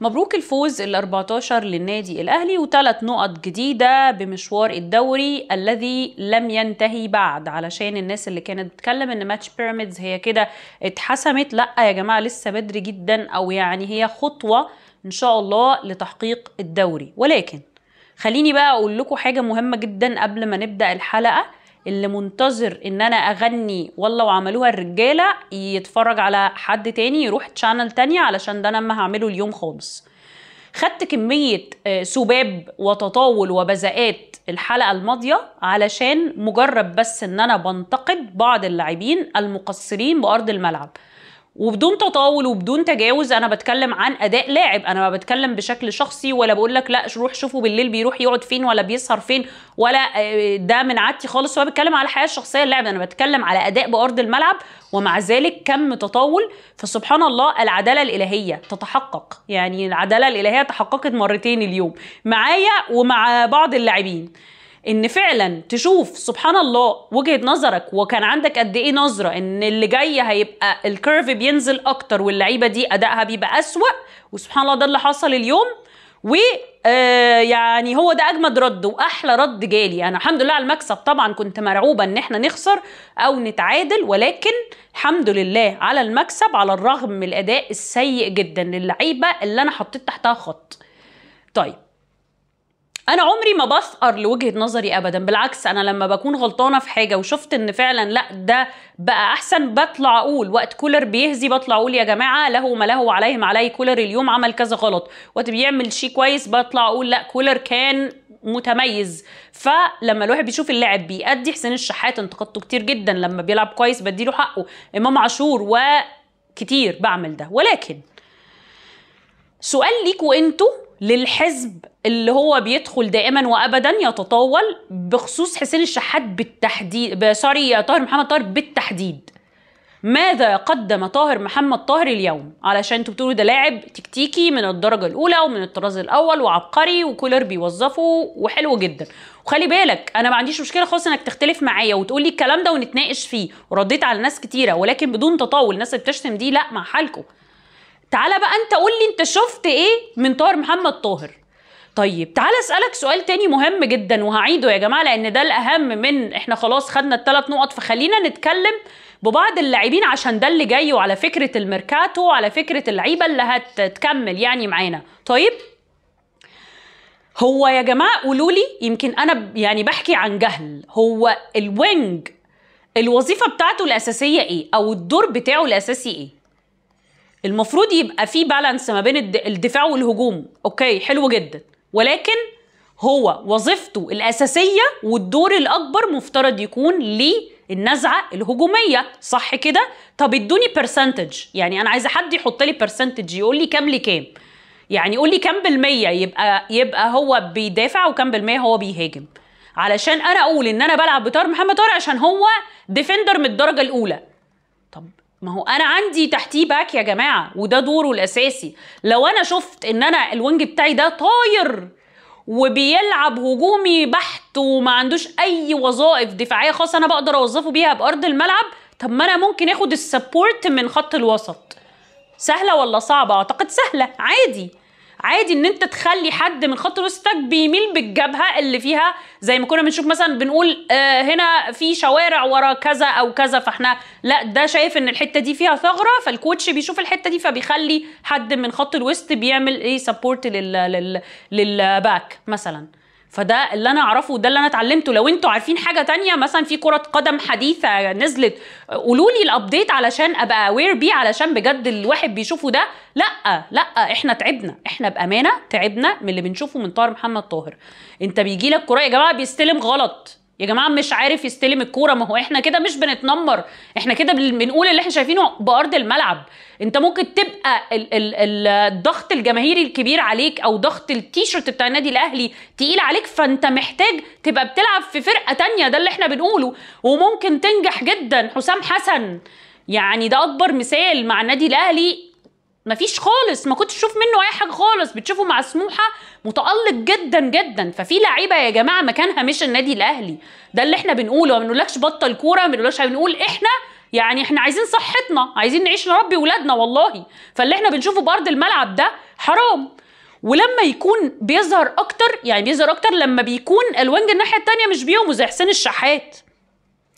مبروك الفوز ال 14 للنادي الاهلي وثلاث نقط جديده بمشوار الدوري الذي لم ينتهي بعد علشان الناس اللي كانت بتتكلم ان ماتش بيراميدز هي كده اتحسمت لا يا جماعه لسه بدري جدا او يعني هي خطوه ان شاء الله لتحقيق الدوري ولكن خليني بقى اقول لكم حاجه مهمه جدا قبل ما نبدا الحلقه اللي منتظر ان انا اغني والله وعملوها الرجاله يتفرج على حد تاني يروح تشانل تانية علشان ده انا ما هعمله اليوم خالص خدت كمية آه، سباب وتطاول وبزقات الحلقة الماضية علشان مجرد بس ان انا بنتقد بعض اللاعبين المقصرين بأرض الملعب وبدون تطاول وبدون تجاوز انا بتكلم عن اداء لاعب انا ما بتكلم بشكل شخصي ولا بقول لك لا روح شوفه بالليل بيروح يقعد فين ولا بيسهر فين ولا آه، ده من عادتي خالص هو بتكلم على الحياه الشخصيه اللاعب انا بتكلم على اداء بارض الملعب ومع ذلك كم تطاول فسبحان الله العداله الالهيه تتحقق يعني العداله الالهيه تحققت مرتين اليوم معايا ومع بعض اللاعبين ان فعلا تشوف سبحان الله وجهه نظرك وكان عندك قد ايه نظره ان اللي جاي هيبقى الكيرف بينزل اكتر واللعيبه دي ادائها بيبقى اسوا وسبحان الله ده اللي حصل اليوم و آه، يعني هو ده اجمد رد واحلى رد جالي انا الحمد لله على المكسب طبعا كنت مرعوبه ان احنا نخسر او نتعادل ولكن الحمد لله على المكسب على الرغم من الاداء السيء جدا للعيبه اللي انا حطيت تحتها خط طيب انا عمري ما بثقر لوجهه نظري ابدا بالعكس انا لما بكون غلطانه في حاجه وشفت ان فعلا لا ده بقى احسن بطلع اقول وقت كولر بيهزي بطلع اقول يا جماعه له ما له وعليه ما عليه كولر اليوم عمل كذا غلط وقت بيعمل شيء كويس بطلع اقول لا كولر كان متميز فلما الواحد بيشوف اللاعب بيأدي حسين الشحات انتقدته كتير جدا لما بيلعب كويس بديله حقه امام عاشور وكتير بعمل ده ولكن سؤال ليكوا انتوا للحزب اللي هو بيدخل دائما وابدا يتطاول بخصوص حسين الشحات بالتحديد سوري طاهر محمد طاهر بالتحديد ماذا قدم طاهر محمد طاهر اليوم علشان انتوا بتقولوا ده لاعب تكتيكي من الدرجه الاولى ومن الطراز الاول وعبقري وكولر بيوظفه وحلو جدا وخلي بالك انا ما عنديش مشكله خالص انك تختلف معايا وتقول لي الكلام ده ونتناقش فيه ورديت على ناس كتيره ولكن بدون تطاول الناس اللي بتشتم دي لا مع حالكم تعالى بقى انت قول لي انت شفت ايه من طاهر محمد طاهر طيب تعالى اسالك سؤال تاني مهم جدا وهعيده يا جماعه لان ده الاهم من احنا خلاص خدنا الثلاث نقط فخلينا نتكلم ببعض اللاعبين عشان ده اللي جاي وعلى فكره الميركاتو وعلى فكره اللعيبه اللي هتكمل يعني معانا طيب هو يا جماعه قولوا لي يمكن انا يعني بحكي عن جهل هو الوينج الوظيفه بتاعته الاساسيه ايه او الدور بتاعه الاساسي ايه المفروض يبقى في بالانس ما بين الدفاع والهجوم اوكي حلو جدا ولكن هو وظيفته الأساسية والدور الأكبر مفترض يكون للنزعة الهجومية صح كده؟ طب ادوني برسنتج يعني أنا عايزة حد يحط لي برسنتج يقول لي كام لكام يعني يقول لي كام بالمية يبقى يبقى هو بيدافع وكام بالمية هو بيهاجم علشان أنا أقول إن أنا بلعب بطار محمد طارق عشان هو ديفندر من الدرجة الأولى طب ما هو انا عندي تحتيه باك يا جماعه وده دوره الاساسي لو انا شفت ان انا الوينج بتاعي ده طاير وبيلعب هجومي بحت وما عندوش اي وظائف دفاعيه خاصه انا بقدر اوظفه بيها بارض الملعب طب ما انا ممكن اخد السبورت من خط الوسط سهله ولا صعبه اعتقد سهله عادي عادي ان انت تخلي حد من خط وسطك بيميل بالجبهه اللي فيها زي ما كنا بنشوف مثلا بنقول آه هنا في شوارع ورا كذا او كذا فاحنا لا ده شايف ان الحته دي فيها ثغره فالكوتش بيشوف الحته دي فبيخلي حد من خط الوسط بيعمل ايه سبورت للباك مثلا فده اللي انا اعرفه وده اللي انا اتعلمته لو انتوا عارفين حاجه تانية مثلا في كره قدم حديثه نزلت قولوا لي الابديت علشان ابقى اوير بيه علشان بجد الواحد بيشوفه ده لا لا احنا تعبنا احنا بامانه تعبنا من اللي بنشوفه من طاهر محمد طاهر انت بيجي لك كره يا جماعه بيستلم غلط يا جماعه مش عارف يستلم الكوره ما هو احنا كده مش بنتنمر احنا كده بنقول اللي احنا شايفينه بارض الملعب انت ممكن تبقى ال ال الضغط الجماهيري الكبير عليك او ضغط التيشيرت بتاع النادي الاهلي تقيل عليك فانت محتاج تبقى بتلعب في فرقه تانية ده اللي احنا بنقوله وممكن تنجح جدا حسام حسن يعني ده اكبر مثال مع النادي الاهلي مفيش خالص ما كنتش تشوف منه اي حاجه خالص بتشوفه مع سموحه متالق جدا جدا ففي لعيبه يا جماعه مكانها مش النادي الاهلي ده اللي احنا بنقوله ما بنقولكش بطل كوره ما بنقولكش بنقول احنا يعني احنا عايزين صحتنا عايزين نعيش نربي ولادنا والله فاللي احنا بنشوفه بارض الملعب ده حرام ولما يكون بيظهر اكتر يعني بيظهر اكتر لما بيكون الوينج الناحيه التانية مش بيهم زي حسين الشحات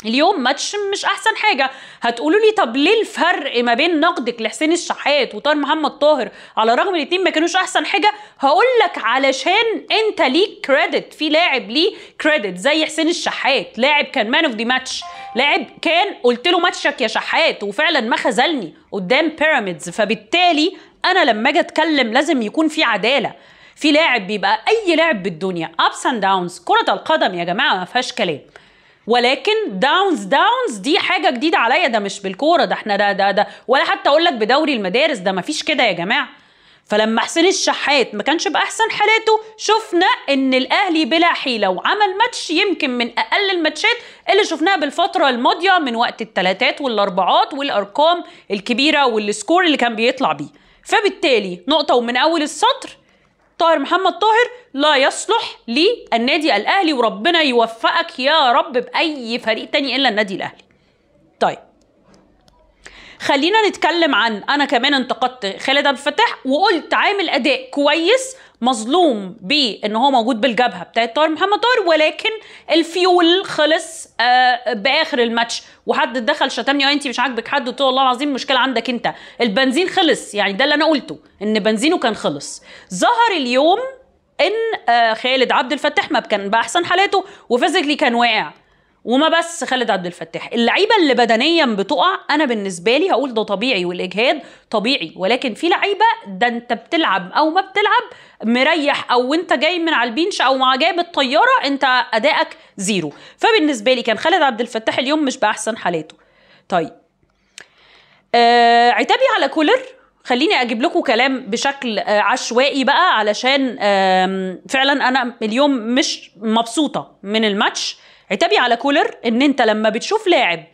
اليوم ماتش مش احسن حاجه هتقولوا لي طب ليه الفرق ما بين نقدك لحسين الشحات وطاهر محمد طاهر على الرغم ان الاثنين ما كانوش احسن حاجه هقول لك علشان انت ليك كريدت في لاعب ليه كريدت زي حسين الشحات لاعب كان مان اوف ذا ماتش لاعب كان قلت له ماتشك يا شحات وفعلا ما خذلني قدام بيراميدز فبالتالي انا لما اجي اتكلم لازم يكون في عداله في لاعب بيبقى اي لاعب بالدنيا ابس اند داونز كره القدم يا جماعه ما فيهاش كلام ولكن داونز داونز دي حاجه جديده عليا ده مش بالكوره ده احنا ده ده ده ولا حتى اقول لك بدوري المدارس ده مفيش كده يا جماعه فلما حسين الشحات ما كانش باحسن حالاته شفنا ان الاهلي بلا حيله وعمل ماتش يمكن من اقل الماتشات اللي شفناها بالفتره الماضيه من وقت الثلاثات والاربعات والارقام الكبيره والسكور اللي كان بيطلع بيه فبالتالي نقطه ومن اول السطر طاهر محمد طاهر لا يصلح للنادي الاهلي وربنا يوفقك يا رب باي فريق تاني الا النادي الاهلي طيب خلينا نتكلم عن انا كمان انتقدت خالد عبد الفتاح وقلت عامل اداء كويس مظلوم بان هو موجود بالجبهه بتاعت طاهر محمد طاهر ولكن الفيول خلص آه باخر الماتش وحد دخل شتمني آه، انت مش عاجبك حد قلت له والله العظيم المشكله عندك انت البنزين خلص يعني ده اللي انا قلته ان بنزينه كان خلص ظهر اليوم ان آه خالد عبد الفتاح ما كان باحسن حالاته وفيزيكلي كان واقع وما بس خالد عبد الفتاح اللعيبه اللي بدنيا بتقع انا بالنسبه لي هقول ده طبيعي والاجهاد طبيعي ولكن في لعيبه ده انت بتلعب او ما بتلعب مريح او انت جاي من على البنش او مع جايب الطياره انت ادائك زيرو فبالنسبه لي كان خالد عبد الفتاح اليوم مش باحسن حالاته طيب آه عتابي على كولر خليني اجيب لكم كلام بشكل آه، عشوائي بقى علشان فعلا انا اليوم مش مبسوطه من الماتش عتابي على كولر ان انت لما بتشوف لاعب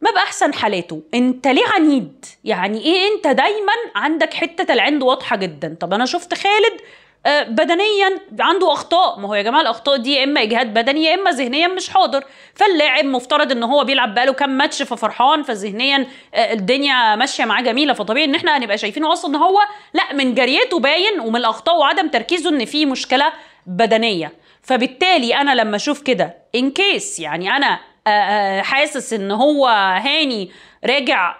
ما باحسن حالاته انت ليه عنيد يعني ايه انت دايما عندك حته العند واضحه جدا طب انا شفت خالد آه، بدنيا عنده اخطاء ما هو يا جماعه الاخطاء دي يا اما اجهاد بدني يا اما ذهنيا مش حاضر فاللاعب مفترض ان هو بيلعب بقاله كام ماتش ففرحان فذهنيا آه، الدنيا ماشيه معاه جميله فطبيعي ان احنا هنبقى شايفينه اصلا ان هو لا من جريته باين ومن الاخطاء وعدم تركيزه ان في مشكله بدنيه فبالتالي انا لما اشوف كده ان كيس يعني انا آه، آه، حاسس ان هو هاني راجع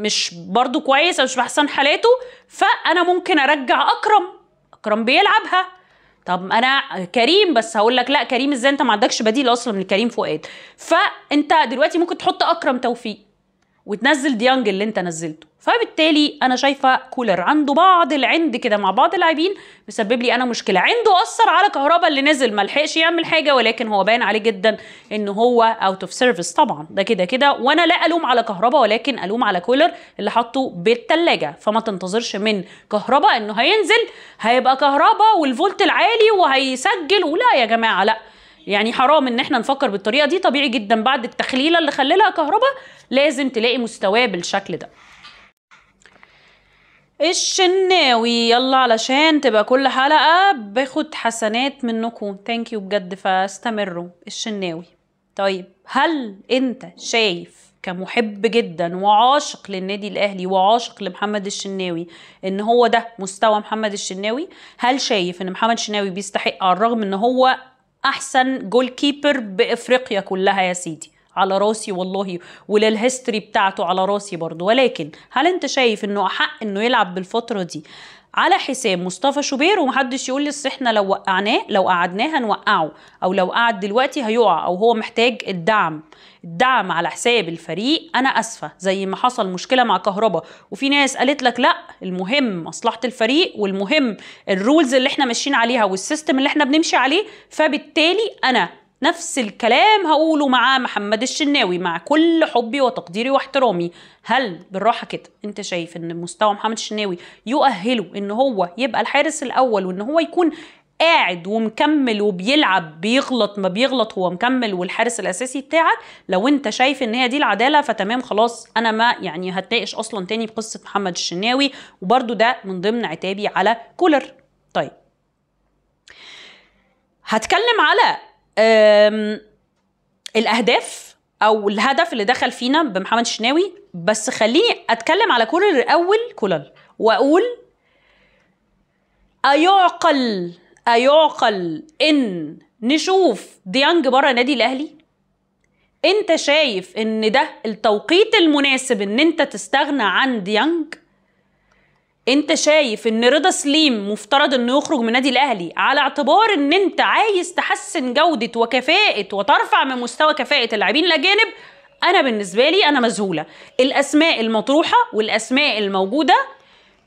مش برضو كويس او مش بحسن حالاته فانا ممكن ارجع اكرم اكرم بيلعبها طب انا كريم بس هقول لك لا كريم ازاي انت ما عندكش بديل اصلا من كريم فؤاد فانت دلوقتي ممكن تحط اكرم توفيق وتنزل ديانج اللي انت نزلته فبالتالي انا شايفه كولر عنده بعض العند كده مع بعض اللاعبين مسبب لي انا مشكله عنده اثر على كهربا اللي نزل ما لحقش يعمل حاجه ولكن هو باين عليه جدا ان هو اوت اوف سيرفيس طبعا ده كده كده وانا لا الوم على كهربا ولكن الوم على كولر اللي حطه بالثلاجه فما تنتظرش من كهربا انه هينزل هيبقى كهربا والفولت العالي وهيسجل ولا يا جماعه لا يعني حرام ان احنا نفكر بالطريقه دي طبيعي جدا بعد التخليله اللي خللها كهرباء لازم تلاقي مستواه بالشكل ده الشناوي يلا علشان تبقى كل حلقه باخد حسنات منكم ثانك يو بجد فاستمروا الشناوي طيب هل انت شايف كمحب جدا وعاشق للنادي الاهلي وعاشق لمحمد الشناوي ان هو ده مستوى محمد الشناوي هل شايف ان محمد الشناوي بيستحق على الرغم ان هو احسن جول كيبر بافريقيا كلها يا سيدي على راسي والله وللهيستوري بتاعته على راسي برضه ولكن هل انت شايف انه احق انه يلعب بالفتره دي على حساب مصطفى شوبير ومحدش يقول لي احنا لو وقعناه لو قعدناه هنوقعه او لو قعد دلوقتي هيقع او هو محتاج الدعم الدعم على حساب الفريق انا اسفه زي ما حصل مشكله مع كهرباء وفي ناس قالت لك لا المهم مصلحه الفريق والمهم الرولز اللي احنا ماشيين عليها والسيستم اللي احنا بنمشي عليه فبالتالي انا نفس الكلام هقوله مع محمد الشناوي مع كل حبي وتقديري واحترامي هل بالراحة كده انت شايف ان مستوى محمد الشناوي يؤهله ان هو يبقى الحارس الاول وان هو يكون قاعد ومكمل وبيلعب بيغلط ما بيغلط هو مكمل والحارس الاساسي بتاعك لو انت شايف ان هي دي العداله فتمام خلاص انا ما يعني هتناقش اصلا تاني بقصه محمد الشناوي وبرده ده من ضمن عتابي على كولر طيب هتكلم على الاهداف او الهدف اللي دخل فينا بمحمد الشناوي بس خليني اتكلم على كولر الاول كولر واقول ايعقل ايعقل ان نشوف ديانج بره النادي الاهلي انت شايف ان ده التوقيت المناسب ان انت تستغنى عن ديانج انت شايف ان رضا سليم مفترض انه يخرج من نادي الاهلي على اعتبار ان انت عايز تحسن جوده وكفاءه وترفع من مستوى كفاءه اللاعبين الاجانب انا بالنسبه لي انا مذهوله الاسماء المطروحه والاسماء الموجوده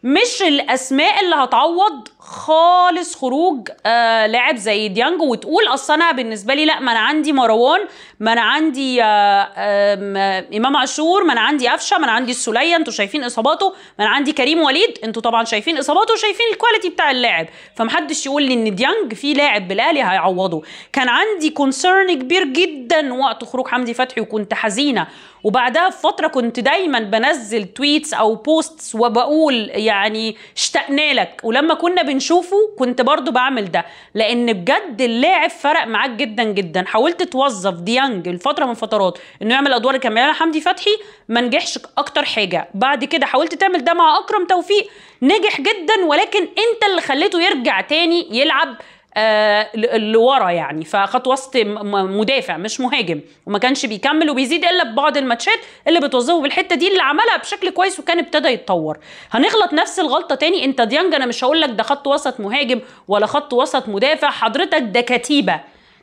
مش الاسماء اللي هتعوض خالص خروج آه لاعب زي ديانج وتقول اصل انا بالنسبه لي لا ما انا عندي مروان ما انا عندي آه آه امام عاشور ما انا عندي قفشه ما انا عندي السوليه انتوا شايفين اصاباته ما انا عندي كريم وليد انتوا طبعا شايفين اصاباته وشايفين الكواليتي بتاع اللاعب فمحدش يقول لي ان ديانج في لاعب بالاهلي هيعوضه كان عندي كونسيرن كبير جدا وقت خروج حمدي فتحي وكنت حزينه وبعدها بفتره كنت دايما بنزل تويتس او بوستس وبقول يعني اشتقنا لك ولما كنا بن نشوفه كنت برضو بعمل ده لان بجد اللاعب فرق معاك جدا جدا حاولت توظف ديانج الفتره من فترات انه يعمل ادوار اللي حمدي فتحي ما نجحش اكتر حاجه بعد كده حاولت تعمل ده مع اكرم توفيق نجح جدا ولكن انت اللي خليته يرجع تاني يلعب آه، لورا يعني فخط وسط مدافع مش مهاجم وما كانش بيكمل وبيزيد الا ببعض الماتشات اللي بتوظفه بالحته دي اللي عملها بشكل كويس وكان ابتدى يتطور هنغلط نفس الغلطه تاني انت ديانج انا مش هقول لك ده خط وسط مهاجم ولا خط وسط مدافع حضرتك ده كتيبه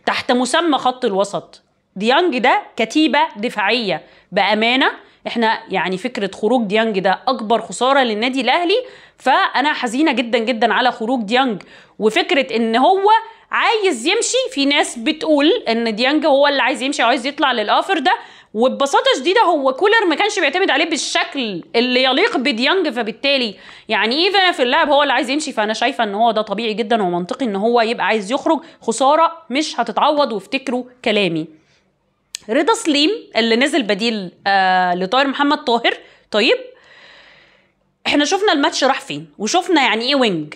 تحت مسمى خط الوسط ديانج ده كتيبه دفاعيه بامانه احنا يعني فكره خروج ديانج ده اكبر خساره للنادي الاهلي فانا حزينه جدا جدا على خروج ديانج وفكره ان هو عايز يمشي في ناس بتقول ان ديانج هو اللي عايز يمشي وعايز يطلع للافر ده وببساطه شديده هو كولر ما كانش بيعتمد عليه بالشكل اللي يليق بديانج فبالتالي يعني ايه في اللعب هو اللي عايز يمشي فانا شايفه ان هو ده طبيعي جدا ومنطقي ان هو يبقى عايز يخرج خساره مش هتتعوض وافتكروا كلامي رضا سليم اللي نزل بديل آه لطاهر محمد طاهر طيب احنا شفنا الماتش راح فين وشفنا يعني ايه وينج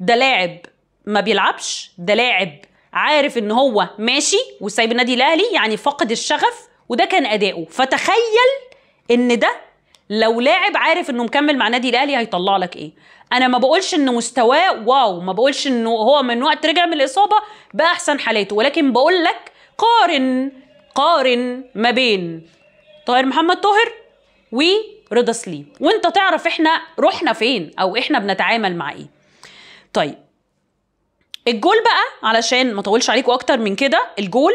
ده لاعب ما بيلعبش ده لاعب عارف ان هو ماشي وسايب النادي الاهلي يعني فقد الشغف وده كان اداؤه فتخيل ان ده لو لاعب عارف انه مكمل مع النادي الاهلي هيطلع لك ايه انا ما بقولش ان مستواه واو ما بقولش انه هو من وقت رجع من الاصابه باحسن حالاته ولكن بقول لك قارن قارن ما بين طاهر محمد طاهر ورضا سليم وانت تعرف احنا رحنا فين او احنا بنتعامل مع ايه طيب الجول بقى علشان ما اطولش عليكم اكتر من كده الجول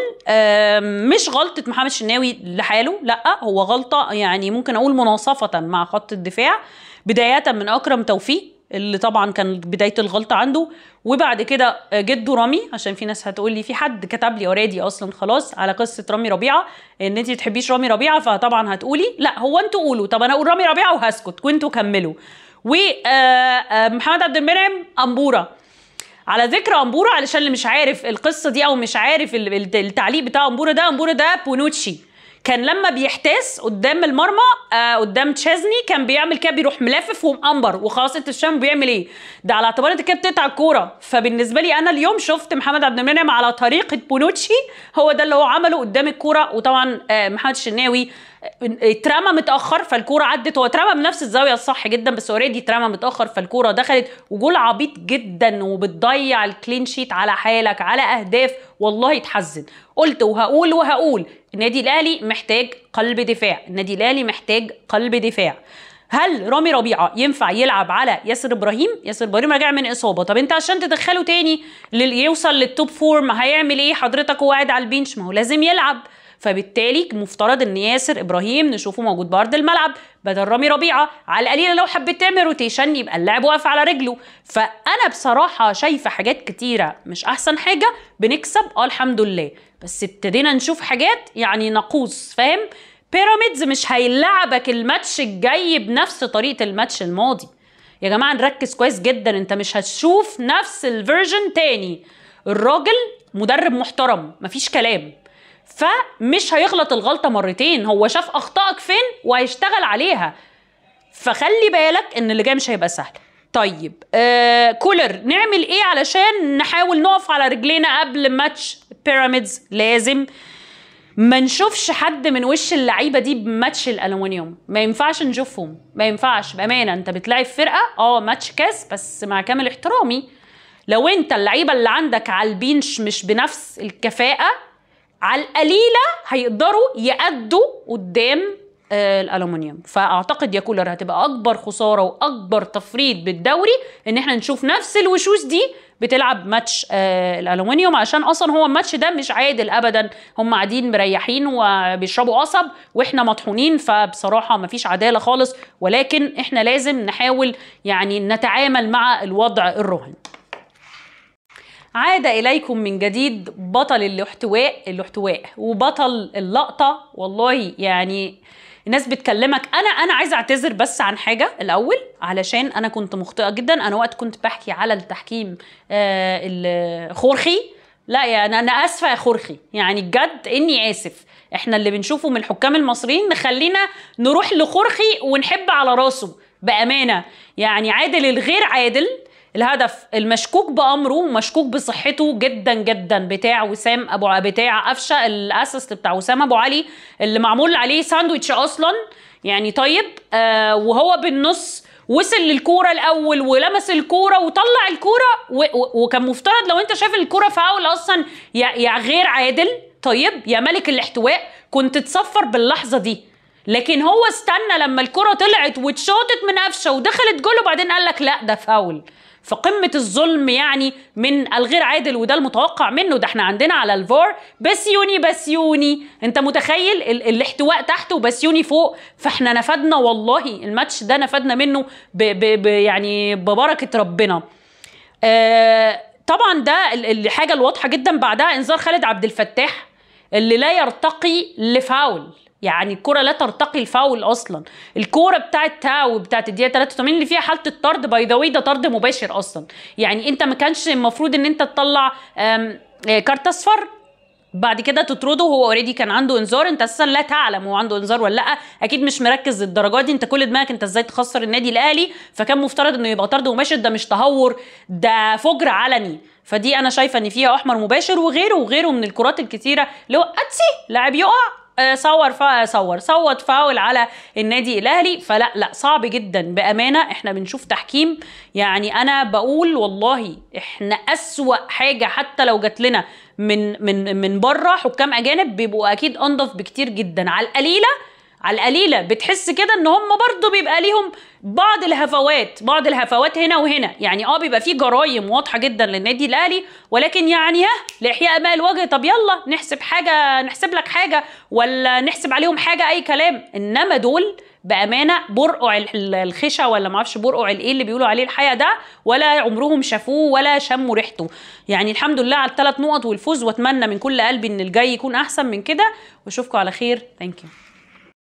مش غلطه محمد شناوي لحاله لا هو غلطه يعني ممكن اقول مناصفه مع خط الدفاع بدايه من اكرم توفيق اللي طبعا كان بدايه الغلطه عنده وبعد كده جده رامي عشان في ناس هتقول لي في حد كتب لي اوريدي اصلا خلاص على قصه رامي ربيعه ان انت تحبيش رامي ربيعه فطبعا هتقولي لا هو انتوا قولوا طب انا اقول رامي ربيعه وهسكت وانتوا كملوا ومحمد آه، آه، عبد المنعم امبوره على ذكر امبوره علشان اللي مش عارف القصه دي او مش عارف التعليق بتاع امبوره ده امبوره ده بونوتشي كان لما بيحتاس قدام المرمى آه قدام تشازني كان بيعمل كده بيروح ملفف ومقمبر وخلاص انت الشام بيعمل ايه ده على اعتبار انت كده بتقطع الكوره فبالنسبه لي انا اليوم شفت محمد عبد المنعم على طريقه بونوتشي هو ده اللي هو عمله قدام الكوره وطبعا آه محمد الشناوي اترمى متاخر فالكوره عدت هو اترمى بنفس الزاويه الصح جدا بس اوريدي اترمى متاخر فالكوره دخلت وجول عبيط جدا وبتضيع الكلين شيت على حالك على اهداف والله يتحزن قلت وهقول وهقول النادي الاهلي محتاج قلب دفاع النادي الاهلي محتاج قلب دفاع هل رامي ربيعه ينفع يلعب على ياسر ابراهيم ياسر ابراهيم راجع من اصابه طب انت عشان تدخله تاني يوصل للتوب فورم هيعمل ايه حضرتك وهو قاعد على البنش ما هو لازم يلعب فبالتالي مفترض ان ياسر ابراهيم نشوفه موجود بارض الملعب بدل رامي ربيعه على القليله لو حبيت تعمل روتيشن يبقى اللاعب واقف على رجله فانا بصراحه شايفه حاجات كتيره مش احسن حاجه بنكسب اه الحمد لله بس ابتدينا نشوف حاجات يعني نقوص فاهم بيراميدز مش هيلعبك الماتش الجاي بنفس طريقه الماتش الماضي يا جماعه نركز كويس جدا انت مش هتشوف نفس الفيرجن تاني الراجل مدرب محترم مفيش كلام فمش هيغلط الغلطه مرتين هو شاف اخطائك فين وهيشتغل عليها فخلي بالك ان اللي جاي مش هيبقى سهل طيب آه كولر نعمل ايه علشان نحاول نقف على رجلينا قبل ماتش بيراميدز لازم ما نشوفش حد من وش اللعيبه دي بماتش الالومنيوم ما ينفعش نشوفهم ما ينفعش بامانه انت بتلاعب فرقه اه ماتش كاس بس مع كامل احترامي لو انت اللعيبه اللي عندك عالبينش مش بنفس الكفاءه على القليله هيقدروا يأدوا قدام آه، الالومنيوم فاعتقد يا كولر هتبقى اكبر خساره واكبر تفريط بالدوري ان احنا نشوف نفس الوشوش دي بتلعب ماتش آه، الالومنيوم عشان اصلا هو الماتش ده مش عادل ابدا هم قاعدين مريحين وبيشربوا قصب واحنا مطحونين فبصراحه مفيش عداله خالص ولكن احنا لازم نحاول يعني نتعامل مع الوضع الرهن عاد إليكم من جديد بطل الاحتواء الاحتواء وبطل اللقطة والله يعني الناس بتكلمك انا انا عايزه اعتذر بس عن حاجه الاول علشان انا كنت مخطئه جدا انا وقت كنت بحكي على التحكيم آه لا يعني انا اسفه يا خرخي يعني بجد اني اسف احنا اللي بنشوفه من الحكام المصريين نخلينا نروح لخرخي ونحب على راسه بامانه يعني عادل الغير عادل الهدف المشكوك بامره ومشكوك بصحته جدا جدا بتاع وسام ابو بتاع قفشه الاسيست بتاع وسام ابو علي اللي معمول عليه ساندويتش اصلا يعني طيب آه وهو بالنص وصل للكوره الاول ولمس الكوره وطلع الكوره وكان مفترض لو انت شايف الكوره فاول اصلا يا, يا غير عادل طيب يا ملك الاحتواء كنت تصفر باللحظه دي لكن هو استنى لما الكره طلعت واتشاطت من قفشه ودخلت جول وبعدين قال لك لا ده فاول في قمه الظلم يعني من الغير عادل وده المتوقع منه ده احنا عندنا على الفار بسيوني بسيوني انت متخيل ال الاحتواء تحت وبسيوني فوق فاحنا نفدنا والله الماتش ده نفدنا منه ب ب ب يعني ببركه ربنا آه طبعا ده الحاجه الواضحه جدا بعدها انذار خالد عبد الفتاح اللي لا يرتقي لفاول يعني الكره لا ترتقي الفاول اصلا الكوره بتاعه تاو بتاعه الدقيقه 83 اللي فيها حاله الطرد باي ذا ده طرد مباشر اصلا يعني انت ما كانش المفروض ان انت تطلع آه، كارت اصفر بعد كده تطرده هو اوريدي كان عنده انذار انت اساسا لا تعلم هو عنده انذار ولا لا اكيد مش مركز للدرجه دي انت كل دماغك انت ازاي تخسر النادي الاهلي فكان مفترض انه يبقى طرد مباشر ده مش تهور ده فجر علني فدي انا شايفه ان فيها احمر مباشر وغيره وغيره من الكرات الكتيره اللي هو اتسي لاعب يقع آه، صور صور صوت فاول على النادي الاهلي فلا لا صعب جدا بامانه احنا بنشوف تحكيم يعني انا بقول والله احنا اسوا حاجه حتى لو جات لنا من من من بره حكام اجانب بيبقوا اكيد انضف بكتير جدا على القليله على القليله بتحس كده ان هم برضه بيبقى ليهم بعض الهفوات بعض الهفوات هنا وهنا يعني اه بيبقى فيه جرايم واضحه جدا للنادي الاهلي ولكن يعني ها لاحياء ماء الوجه طب يلا نحسب حاجه نحسب لك حاجه ولا نحسب عليهم حاجه اي كلام انما دول بامانه برقع الخشه ولا معرفش برقع الايه اللي بيقولوا عليه الحياه ده ولا عمرهم شافوه ولا شموا ريحته يعني الحمد لله على الثلاث نقط والفوز واتمنى من كل قلبي ان الجاي يكون احسن من كده واشوفكم على خير ثانك يو